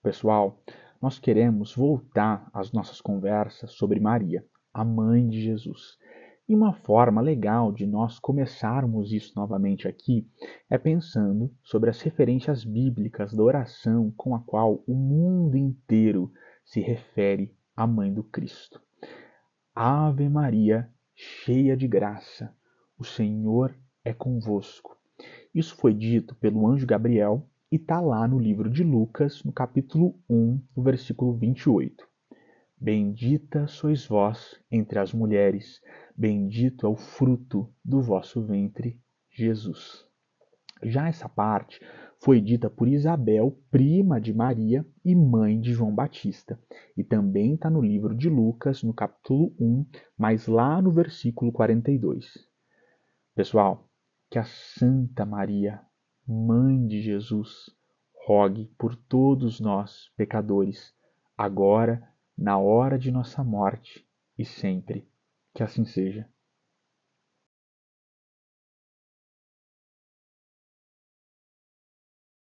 Pessoal, nós queremos voltar às nossas conversas sobre Maria, a mãe de Jesus. E uma forma legal de nós começarmos isso novamente aqui é pensando sobre as referências bíblicas da oração com a qual o mundo inteiro se refere à mãe do Cristo. Ave Maria, cheia de graça, o Senhor é convosco. Isso foi dito pelo anjo Gabriel e está lá no livro de Lucas, no capítulo 1, no versículo 28. Bendita sois vós entre as mulheres, bendito é o fruto do vosso ventre, Jesus. Já essa parte foi dita por Isabel, prima de Maria e mãe de João Batista, e também está no livro de Lucas, no capítulo 1, mas lá no versículo 42. Pessoal, que a Santa Maria, Mãe de Jesus, rogue por todos nós, pecadores, agora, na hora de nossa morte e sempre. Que assim seja.